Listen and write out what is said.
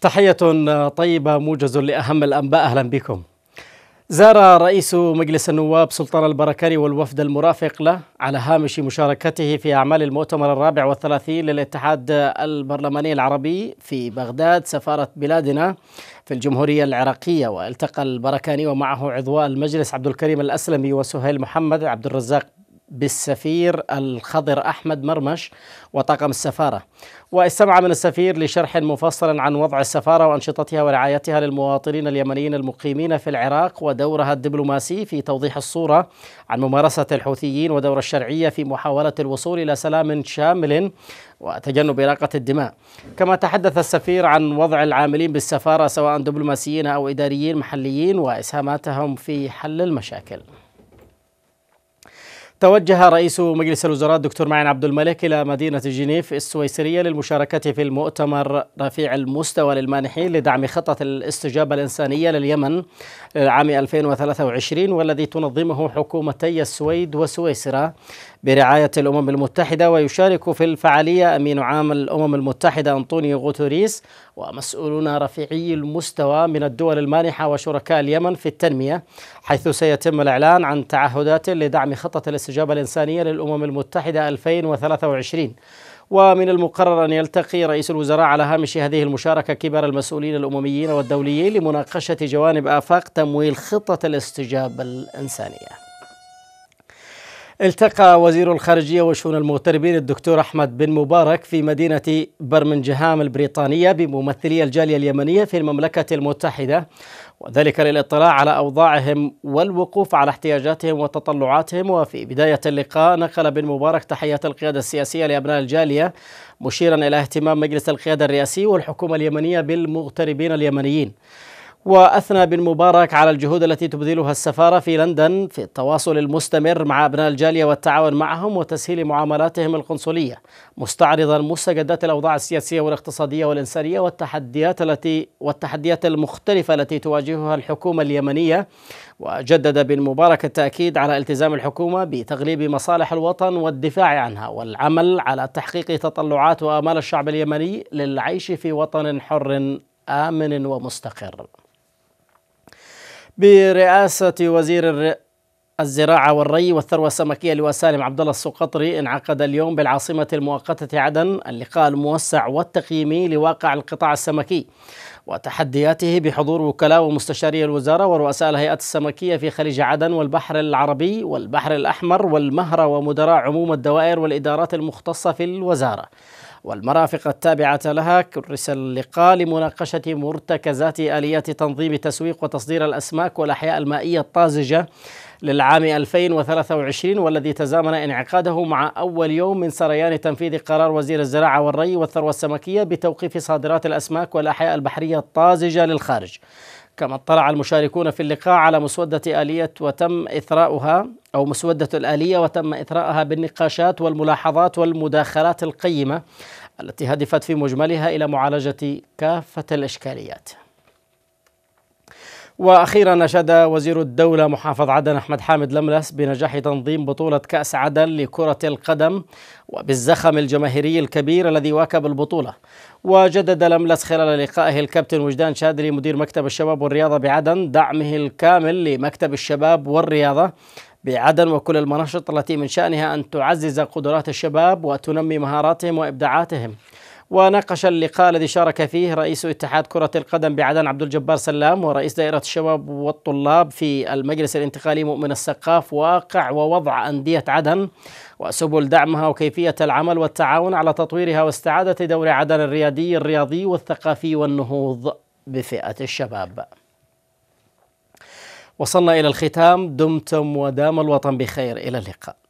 تحية طيبة موجز لأهم الأنباء أهلا بكم زار رئيس مجلس النواب سلطان البركاني والوفد المرافق له على هامش مشاركته في أعمال المؤتمر الرابع والثلاثين للاتحاد البرلماني العربي في بغداد سفارة بلادنا في الجمهورية العراقية والتقى البركاني ومعه عضواء المجلس عبد الكريم الأسلمي وسهيل محمد عبد الرزاق بالسفير الخضر أحمد مرمش وطاقم السفارة واستمع من السفير لشرح مفصل عن وضع السفارة وأنشطتها ورعايتها للمواطنين اليمنيين المقيمين في العراق ودورها الدبلوماسي في توضيح الصورة عن ممارسة الحوثيين ودور الشرعية في محاولة الوصول إلى سلام شامل وتجنب إراقة الدماء كما تحدث السفير عن وضع العاملين بالسفارة سواء دبلوماسيين أو إداريين محليين وإسهاماتهم في حل المشاكل توجه رئيس مجلس الوزراء الدكتور معين عبد الملك إلى مدينة جنيف السويسرية للمشاركة في المؤتمر رفيع المستوى للمانحين لدعم خطة الاستجابة الإنسانية لليمن للعام آه، 2023 والذي تنظمه حكومتي السويد وسويسرا برعاية الأمم المتحدة ويشارك في الفعالية أمين عام الأمم المتحدة أنطونيو غوتوريس ومسؤولون رفيعي المستوى من الدول المانحة وشركاء اليمن في التنمية حيث سيتم الإعلان عن تعهدات لدعم خطة الاستجابة الإنسانية للأمم المتحدة 2023 ومن المقرر أن يلتقي رئيس الوزراء على هامش هذه المشاركة كبار المسؤولين الأمميين والدوليين لمناقشة جوانب آفاق تمويل خطة الاستجابة الإنسانية التقى وزير الخارجية وشؤون المغتربين الدكتور أحمد بن مبارك في مدينة برمنجهام البريطانية بممثلي الجالية اليمنية في المملكة المتحدة وذلك للاطلاع على أوضاعهم والوقوف على احتياجاتهم وتطلعاتهم وفي بداية اللقاء نقل بن مبارك تحيات القيادة السياسية لأبناء الجالية مشيرا إلى اهتمام مجلس القيادة الرئاسي والحكومة اليمنية بالمغتربين اليمنيين وأثنى بن مبارك على الجهود التي تبذلها السفارة في لندن في التواصل المستمر مع أبناء الجالية والتعاون معهم وتسهيل معاملاتهم القنصلية مستعرضا مستجدات الأوضاع السياسية والاقتصادية والإنسانية والتحديات التي والتحديات المختلفة التي تواجهها الحكومة اليمنية وجدد بن مبارك التأكيد على التزام الحكومة بتغليب مصالح الوطن والدفاع عنها والعمل على تحقيق تطلعات وآمال الشعب اليمني للعيش في وطن حر آمن ومستقر برئاسة وزير الر... الزراعة والري والثروة السمكية لواء سالم عبد الله السقطري انعقد اليوم بالعاصمة المؤقتة عدن اللقاء الموسع والتقييمي لواقع القطاع السمكي وتحدياته بحضور وكلاء ومستشاري الوزارة ورؤساء الهيئات السمكية في خليج عدن والبحر العربي والبحر الأحمر والمهرة ومدراء عموم الدوائر والإدارات المختصة في الوزارة والمرافق التابعة لها كرس اللقاء لمناقشة مرتكزات آليات تنظيم تسويق وتصدير الأسماك والأحياء المائية الطازجة للعام 2023 والذي تزامن انعقاده مع أول يوم من سريان تنفيذ قرار وزير الزراعة والري والثروة السمكية بتوقيف صادرات الأسماك والأحياء البحرية الطازجة للخارج كما اطلع المشاركون في اللقاء على مسودة آلية وتم إثراؤها أو مسودة الآلية وتم إثراؤها بالنقاشات والملاحظات والمداخلات القيمة التي هدفت في مجملها إلى معالجة كافة الإشكاليات واخيرا نشد وزير الدوله محافظ عدن احمد حامد لملس بنجاح تنظيم بطوله كاس عدن لكره القدم وبالزخم الجماهيري الكبير الذي واكب البطوله وجدد لملس خلال لقائه الكابتن وجدان شادري مدير مكتب الشباب والرياضه بعدن دعمه الكامل لمكتب الشباب والرياضه بعدن وكل المناشط التي من شانها ان تعزز قدرات الشباب وتنمي مهاراتهم وابداعاتهم وناقش اللقاء الذي شارك فيه رئيس اتحاد كرة القدم بعدن عبد الجبار سلام ورئيس دائرة الشباب والطلاب في المجلس الانتقالي مؤمن السقاف واقع ووضع أندية عدن وسبل دعمها وكيفية العمل والتعاون على تطويرها واستعادة دور عدن الريادي الرياضي والثقافي والنهوض بفئة الشباب وصلنا إلى الختام دمتم ودام الوطن بخير إلى اللقاء